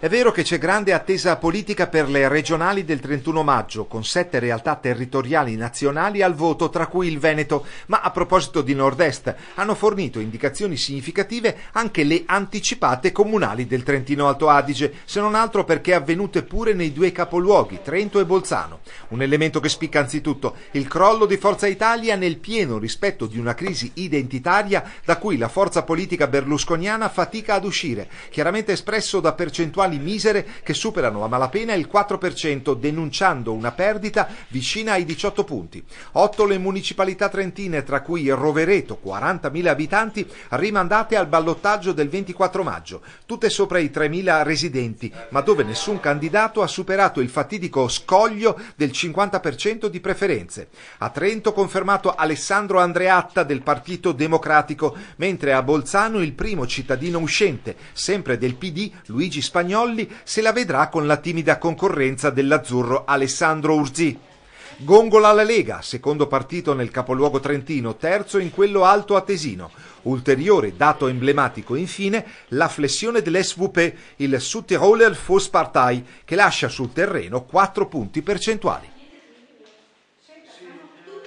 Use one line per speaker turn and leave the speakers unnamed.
È vero che c'è grande attesa politica per le regionali del 31 maggio, con sette realtà territoriali nazionali al voto, tra cui il Veneto, ma a proposito di Nord-Est hanno fornito indicazioni significative anche le anticipate comunali del Trentino Alto Adige, se non altro perché avvenute pure nei due capoluoghi, Trento e Bolzano. Un elemento che spicca anzitutto il crollo di Forza Italia nel pieno rispetto di una crisi identitaria da cui la forza politica berlusconiana fatica ad uscire, chiaramente espresso da percentuali percentuali misere che superano a malapena il 4%, denunciando una perdita vicina ai 18 punti. 8 le municipalità trentine, tra cui Rovereto, 40.000 abitanti, rimandate al ballottaggio del 24 maggio, tutte sopra i 3.000 residenti, ma dove nessun candidato ha superato il fatidico scoglio del 50% di preferenze. A Trento confermato Alessandro Andreatta del Partito Democratico, mentre a Bolzano il primo cittadino uscente, sempre del PD, Luigi Spagnolo, Nolli se la vedrà con la timida concorrenza dell'azzurro Alessandro Urzì. Gongola la Lega, secondo partito nel capoluogo trentino, terzo in quello alto atesino. Ulteriore dato emblematico, infine, la flessione dell'SVP, il Südtiroler Volkspartei, che lascia sul terreno 4 punti percentuali.